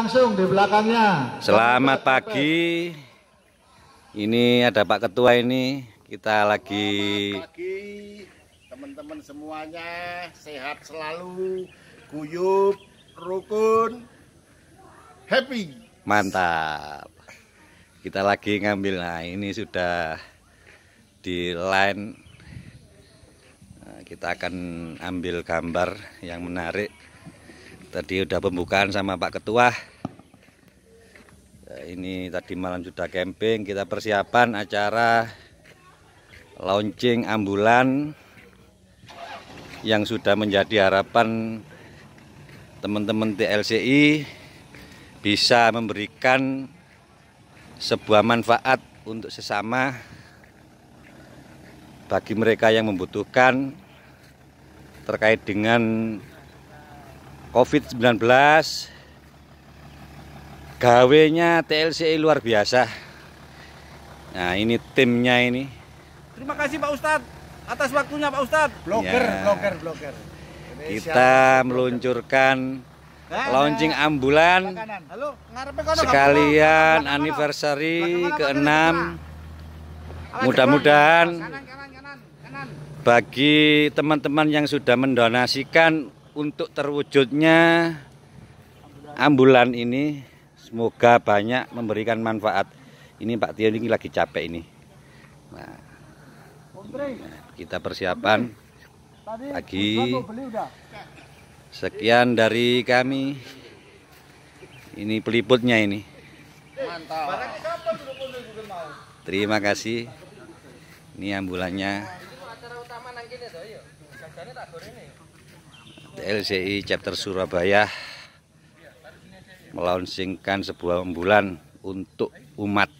langsung di belakangnya. Selamat pagi. Ini ada Pak Ketua ini. Kita lagi pagi teman-teman semuanya sehat selalu, kuyup rukun, happy. Mantap. Kita lagi ngambil. Nah, ini sudah di line nah, kita akan ambil gambar yang menarik tadi udah pembukaan sama Pak Ketua Eh, ini tadi malam sudah camping kita persiapan acara launching ambulan yang sudah menjadi harapan teman-teman TLCI bisa memberikan sebuah manfaat untuk sesama bagi mereka yang membutuhkan terkait dengan COVID-19 gawenya TLCI luar biasa nah ini timnya ini terima kasih Pak Ustadz atas waktunya Pak Ustadz blogger ya. blogger blogger Indonesia kita meluncurkan nah, launching nah, ambulan nah. Halo, sekalian anniversary ke-6 mudah-mudahan bagi teman-teman yang sudah mendonasikan untuk terwujudnya ambulan ini Semoga banyak memberikan manfaat. Ini Pak Tio ini lagi capek ini. Nah, kita persiapan lagi. Sekian dari kami. Ini peliputnya ini. Terima kasih. Ini ambulannya. TLCI chapter Surabaya melaunchingkan sebuah unggulan untuk umat